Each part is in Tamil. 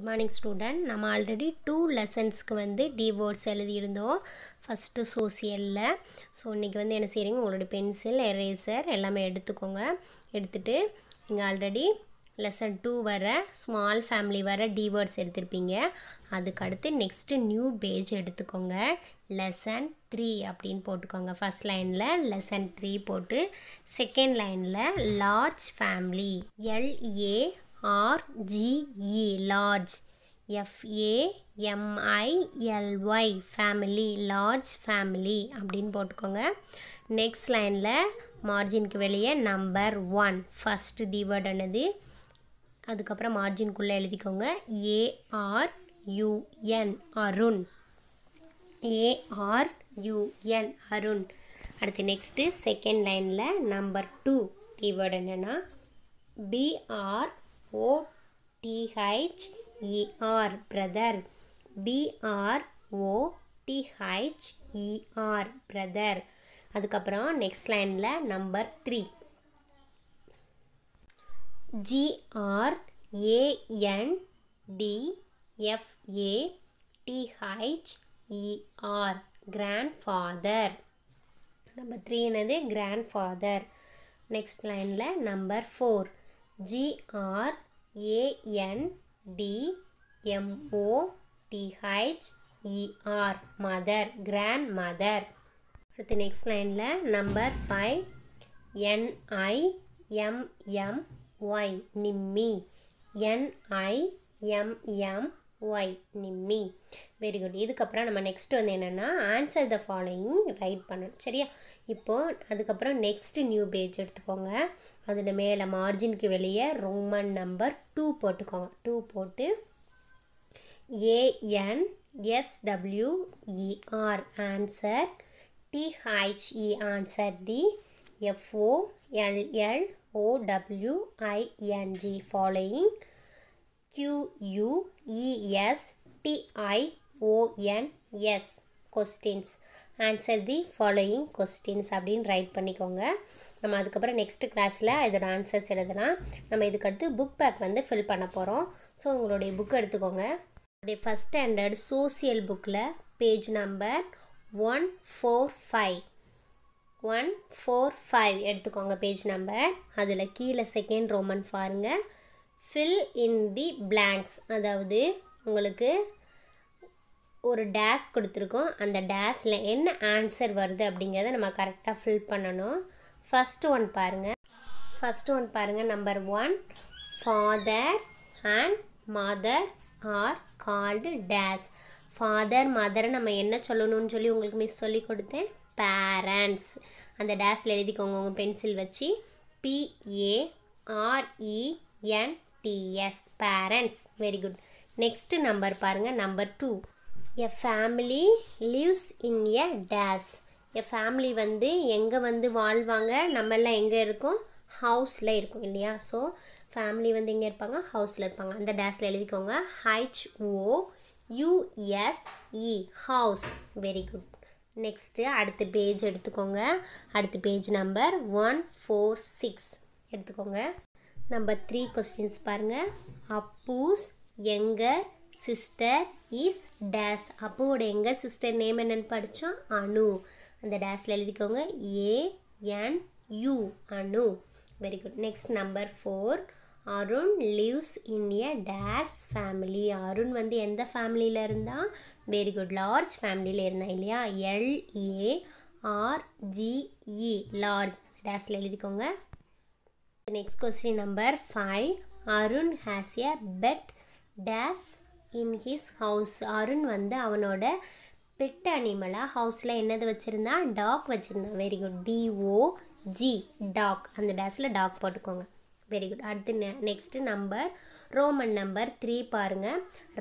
குட் மார்னிங் ஸ்டூடெண்ட் நம்ம ஆல்ரெடி டூ லெசன்ஸ்க்கு வந்து டிவோர்ஸ் எழுதியிருந்தோம் ஃபஸ்ட்டு சோசியலில் ஸோ இன்றைக்கி வந்து என்ன செய்கிறீங்க உங்களுடைய பென்சில் எரேசர் எல்லாமே எடுத்துக்கோங்க எடுத்துகிட்டு நீங்கள் ஆல்ரெடி லெசன் டூ வர ஸ்மால் ஃபேமிலி வர டிவோர்ஸ் எடுத்திருப்பீங்க அதுக்கடுத்து நெக்ஸ்ட்டு நியூ பேஜ் எடுத்துக்கோங்க லெசன் த்ரீ அப்படின்னு போட்டுக்கோங்க ஃபஸ்ட் லைனில் லெசன் த்ரீ போட்டு செகண்ட் லைனில் large family L A R G E large F A M I L Y family large family அப்படின்னு போட்டுக்கோங்க நெக்ஸ்ட் லைனில் மார்ஜினுக்கு வெளியே நம்பர் ஒன் ஃபஸ்ட்டு டிவேர்ட் என்னது அதுக்கப்புறம் மார்ஜின்குள்ளே எழுதிக்கோங்க AR UN Arun AR Arun அடுத்து நெக்ஸ்ட்டு செகண்ட் லைனில் நம்பர் டூ கீவேர்டு என்னென்னா பிஆர் ஓ ஓடிஹெச்இஆர் பிரதர் பிஆர்ஓ பிஆர்ஓடிஹெச்இஆர் பிரதர் அதுக்கப்புறம் நெக்ஸ்ட் லைனில் number three ஜிஆர்ஏஎன்டிஎஃப்ஏ T H E R grandfather number three என்னது ஃபாதர் நெக்ஸ்ட் லைனில் number four ஜிஆர்ஏஎன்டிஎம்ஓடிஹெச்இஆர் mother grand mother அடுத்து நெக்ஸ்ட் லைனில் number five என்ஐஎம்எம்ஒய் Nimmi என்ஐஎம்எம்ஒய் Nimmi very good இதுக்கப்புறம் நம்ம நெக்ஸ்ட் வந்து என்னென்னா ஆன்சர் த ஃபாலோயிங் ரைட் பண்ணணும் சரியா இப்போது அதுக்கப்புறம் நெக்ஸ்ட்டு நியூ பேஜ் எடுத்துக்கோங்க அதில் மேலே மார்ஜின்க்கு வெளியே ரோமன் நம்பர் டூ போட்டுக்கோங்க டூ போட்டு A N S W E R answer T H E answer the F O L L O W I N G following Q U E S questions answer the following questions அப்படின்னு ரைட் பண்ணிக்கோங்க நம்ம அதுக்கப்புறம் நெக்ஸ்ட் கிளாஸில் இதோட ஆன்சர்ஸ் எழுதலாம் நம்ம இதுக்கடுத்து புக் பேக் வந்து ஃபில் பண்ண போகிறோம் ஸோ உங்களுடைய புக் எடுத்துக்கோங்க உங்களுடைய ஃபஸ்ட் ஸ்டாண்டர்ட் சோசியல் புக்கில் page number one four five one four five எடுத்துக்கோங்க பேஜ் நம்பர் அதில் கீழே செகண்ட் ரோமன் பாருங்கள் ஃபில் இன் தி பிளாங்க்ஸ் அதாவது உங்களுக்கு ஒரு டேஸ் கொடுத்துருக்கோம் அந்த டேஸில் என்ன ஆன்சர் வருது அப்படிங்கிறத நம்ம கரெக்டாக ஃபில் பண்ணணும் ஃபஸ்ட்டு ஒன் பாருங்கள் ஃபஸ்ட்டு ஒன் பாருங்கள் number one father and mother are called dash father மதரை நம்ம என்ன சொல்லணும்னு சொல்லி உங்களுக்கு மிஸ் சொல்லி கொடுத்தேன் பேரண்ட்ஸ் அந்த டேஸில் எழுதிக்கோங்க உங்கள் பென்சில் வச்சு பிஏஆர்இஎன்டிஎஸ் parents very good next number பாருங்கள் number two a family lives in a days a family வந்து எங்கே வந்து வாழ்வாங்க நம்மெல்லாம் எங்கே இருக்கோம் ஹவுஸில் இருக்கும் இல்லையா ஸோ ஃபேமிலி வந்து எங்கே இருப்பாங்க ஹவுஸில் இருப்பாங்க அந்த டேஸில் எழுதிக்கோங்க H O U S E house very good next அடுத்த பேஜ் எடுத்துக்கோங்க அடுத்த page number one four six எடுத்துக்கோங்க நம்பர் த்ரீ கொஸ்டின்ஸ் பாருங்கள் அப்பூஸ் எங்கே சிஸ்டர் இஸ் டேஸ் அப்போவோட எங்கள் சிஸ்டர் நேம் என்னென்னு படித்தோம் அணு அந்த டேஸில் எழுதிக்கோங்க A N U Anu very good next number four Arun lives in a dash family Arun வந்து எந்த ஃபேமிலியில் இருந்தால் வெரி குட் லார்ஜ் ஃபேமிலியில் இருந்தால் இல்லையா எல்ஏ ஆர்ஜிஇ லார்ஜ் அந்த டேஸில் எழுதிக்கோங்க next question number five Arun has a pet dash in his house Arun வந்து அவனோட பெட் அனிமலாக ஹவுஸில் என்னது வச்சுருந்தான் டாக் வச்சுருந்தான் very good D O G dog அந்த டேஸில் டாக் போட்டுக்கோங்க வெரி குட் அடுத்து நெ next number Roman number three பாருங்கள்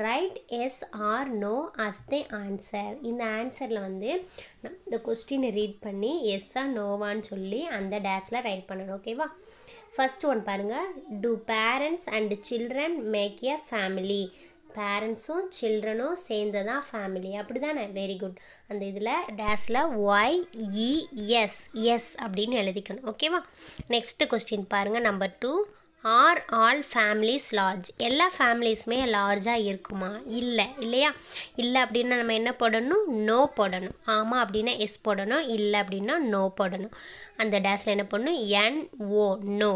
write yes or no as the answer இந்த ஆன்சரில் வந்து இந்த கொஸ்டினை ரீட் பண்ணி எஸ்ஸா நோவான்னு சொல்லி அந்த டேஸில் ரைட் பண்ணணும் ஓகேவா ஃபஸ்ட் ஒன் பாருங்கள் do parents and children make a family பேரண்ட்ஸும் சில்ட்ரனும் சேர்ந்து தான் ஃபேமிலி அப்படி தானே வெரி குட் அந்த இதில் டேஸில் ஒய் இஎஸ் எஸ் அப்படின்னு எழுதிக்கணும் ஓகேவா நெக்ஸ்ட்டு கொஸ்டின் பாருங்கள் number two are all families large எல்லா ஃபேமிலிஸுமே லார்ஜாக இருக்குமா இல்லை இல்லையா இல்லை அப்படின்னா நம்ம என்ன போடணும் நோ போடணும் ஆமாம் அப்படின்னா எஸ் போடணும் இல்லை அப்படின்னா நோ போடணும் அந்த டேஸில் என்ன பண்ணணும் N O no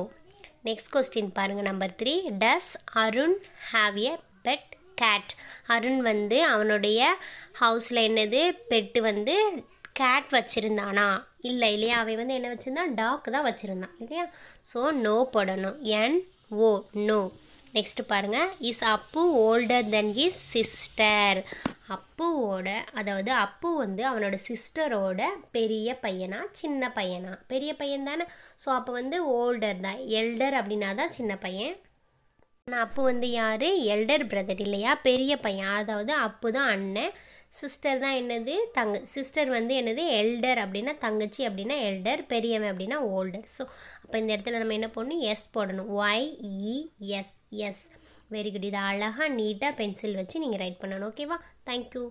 next question பாருங்கள் number three does Arun have a pet cat Arun வந்து அவனுடைய ஹவுஸில் என்னது பெட்டு வந்து கேட் வச்சுருந்தானா இல்லை இல்லையா அவன் வந்து என்ன வச்சுருந்தான் டாக் தான் வச்சுருந்தான் இல்லையா ஸோ நோ போடணும் என் ஓ நோ நெக்ஸ்ட்டு பாருங்கள் is Appu older than is sister அப்புவோட அதாவது அப்பு வந்து அவனோட சிஸ்டரோட பெரிய பையனா சின்ன பையனா பெரிய பையன் தானே ஸோ அப்போ வந்து ஓல்டர் தான் எல்டர் அப்படின்னா தான் சின்ன பையன் நான் அப்பு வந்து யார் எல்டர் பிரதர் இல்லையா பெரிய பையன் அதாவது அப்பு தான் அண்ணன் சிஸ்டர் தான் என்னது தங்க சிஸ்டர் வந்து என்னது எல்டர் அப்படின்னா தங்கச்சி அப்படின்னா எல்டர் பெரியவன் அப்படின்னா ஓல்டர் ஸோ அப்போ இந்த இடத்துல நம்ம என்ன e பண்ணணும் எஸ் போடணும் ஒய்இஎஸ்எஸ் வெரி குட் இது அழகாக நீட்டாக பென்சில் வச்சு நீங்கள் ரைட் பண்ணணும் ஓகேவா தேங்க்யூ